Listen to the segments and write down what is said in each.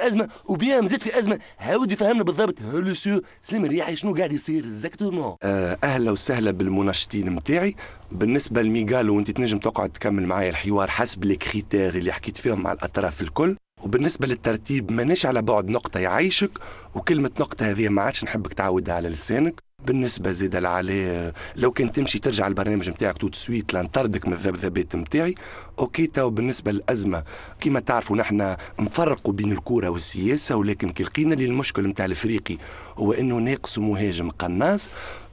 ازمه وبيها مزيد في ازمه هاود يفهمنا بالضبط هلو سيو سليم الرياحي شنو قاعد يصير زكتو آه اهلا وسهلا بالمنشطين نتاعي بالنسبه لميغالو وانت تنجم تقعد تكمل معايا الحوار حسب الكريتير اللي حكيت فيهم مع الاطراف الكل وبالنسبة للترتيب مانيش على بعد نقطة يعيشك وكلمة نقطة هذه ما عادش نحبك تعودها على لسانك بالنسبه زيد على لو كان تمشي ترجع البرنامج نتاعك تو سويت لنطردك من الذبذبات نتاعي اوكي تو بالنسبه للازمه كما تعرفوا نحن نفرقوا بين الكوره والسياسه ولكن كي لقينا اللي المشكل نتاع الافريقي هو انه ناقص مهاجم قناص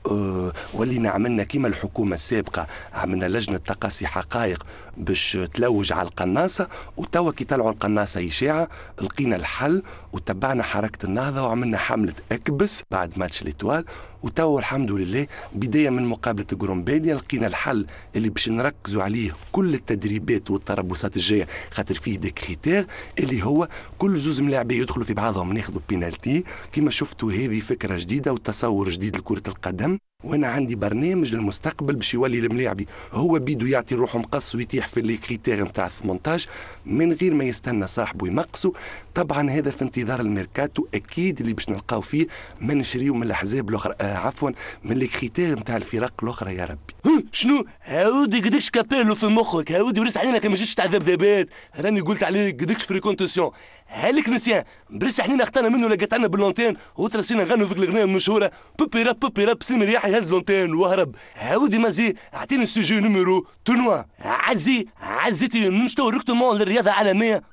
أه، ولينا عملنا كيما الحكومه السابقه عملنا لجنه تقاسي حقائق باش تلوج على القناصه وتوا كي طلعوا القناصه اشاعه لقينا الحل وتبعنا حركه النهضه وعملنا حمله اكبس بعد ماتش ليتوال وتوا الحمد لله بدايه من مقابله جرومبانيا لقينا الحل اللي باش نركزوا عليه كل التدريبات والتربصات الجايه خاطر فيه دي كريتير اللي هو كل زوز ملاعبيه يدخلوا في بعضهم ناخذوا بينالتي كما شفتوا هذه فكره جديده وتصور جديد لكره القدم وانا عندي برنامج للمستقبل باش يولي الملاعبي هو بيدو يعطي روحه مقص ويتيح في لي كريتير نتاع 18 من غير ما يستنى صاحبه يمقصو طبعا هذا في انتظار الميركاتو اكيد اللي باش نلقاو فيه ما نشريو من الاحزاب الاخرى آه عفوا من لي كريتير نتاع الفرق الاخرى يا ربي شنو هاودي قدكش كابيلو في مخك هاودي ورس علينا كما جيتش تعذب ذبات راني قلت عليك قدكش فريكونتسيون هلك نسيان برس حنين اختنا منه لقيت عنا باللونتين وترسينا غنوا ذيك الاغنيه المشهوره بوبي راب بوبي راب سلم رياح يهز لونتين وهرب هاودي مازي اعطيني السجي نميرو تونوا عزي عزتي نمشتو ركتو مول للرياضه العالميه